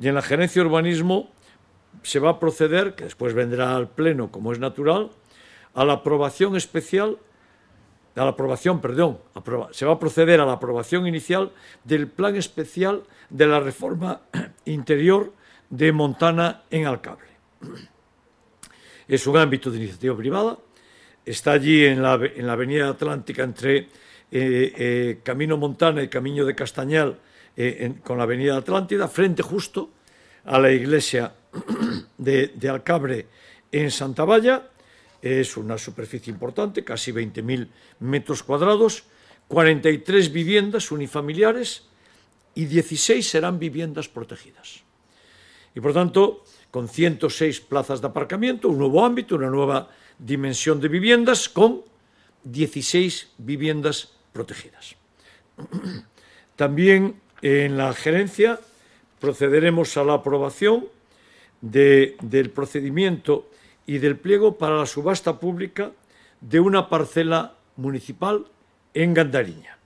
Y en la gerencia urbanismo se va a proceder, que después vendrá al Pleno como es natural, a la aprobación especial, a la aprobación, perdón, se va a proceder a la aprobación inicial del plan especial de la reforma interior de Montana en Alcable. Es un ámbito de iniciativa privada, está allí en la avenida Atlántica entre eh, eh, Camino Montana y Camino de Castañal eh, con la Avenida Atlántida, frente justo a la iglesia de, Alcabre en Santa Valla. Es una superficie importante, casi 20.000 metros cuadrados, 43 viviendas unifamiliares y 16 serán viviendas protegidas. Y por tanto, con 106 plazas de aparcamiento, un nuevo ámbito, una nueva dimensión de viviendas, con 16 viviendas protegidas. También en la gerencia procederemos a la aprobación del procedimiento y del pliego para la subasta pública de una parcela municipal en Gandariña.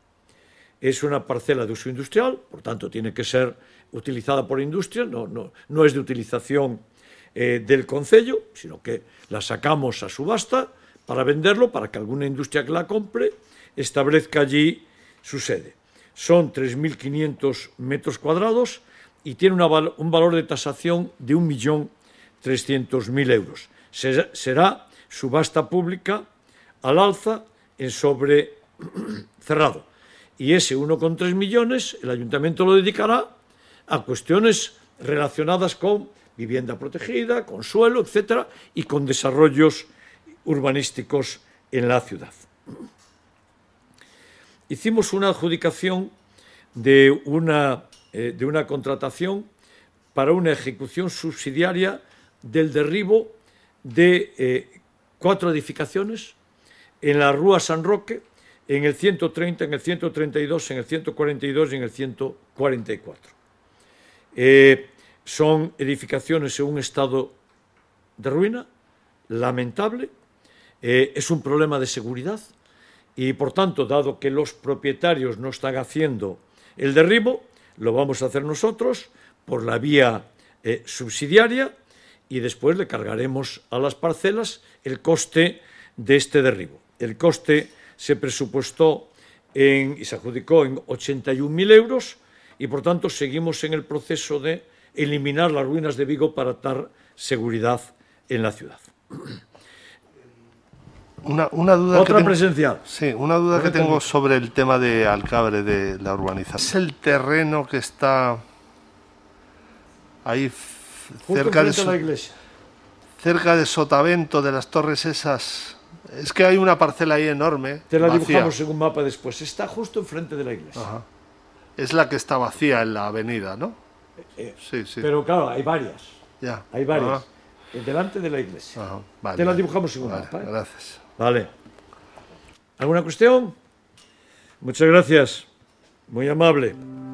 Es una parcela de uso industrial, por tanto tiene que ser utilizada por industria, no, es de utilización eh, del concello, sino que la sacamos a subasta para venderlo, para que alguna industria que la compre establezca allí su sede. Son 3.500 metros cuadrados y tiene un valor de tasación de 1.300.000 euros. Será, será subasta pública al alza en sobre cerrado. Y ese 1,3 millones el ayuntamiento lo dedicará a cuestiones relacionadas con vivienda protegida, con suelo, etcétera, y con desarrollos urbanísticos en la ciudad hicimos una adjudicación eh, de una, contratación para una ejecución subsidiaria del derribo de eh, cuatro edificaciones en la Rúa San Roque, en el 130, en el 132, en el 142 y en el 144. Eh, son edificaciones en un estado de ruina lamentable. es un problema de seguridad y por tanto, dado que los propietarios no están haciendo el derribo, lo vamos a hacer nosotros por la vía eh, subsidiaria y después le cargaremos a las parcelas el coste de este derribo. El coste se presupuestó y se adjudicó en 81.000 euros y por tanto seguimos en el proceso de eliminar las ruinas de Vigo para dar seguridad en la ciudad. Una, duda Otra presencial. Sí, una duda que tengo sobre el tema de Alcabre, de la urbanización. ¿Es el terreno que está ahí cerca de, la iglesia. cerca de Sotavento, de las torres esas? Es que hay una parcela ahí enorme. Te la dibujamos en un mapa después. Está justo enfrente de la iglesia. Es la que está vacía en la avenida, ¿no? Eh, eh, sí, sí. Pero claro, hay varias. Ya. Hay varias. Eh, delante de la iglesia. Te la dibujamos en vale, Gracias. Vale. ¿Alguna cuestión? Muchas gracias. Muy amable.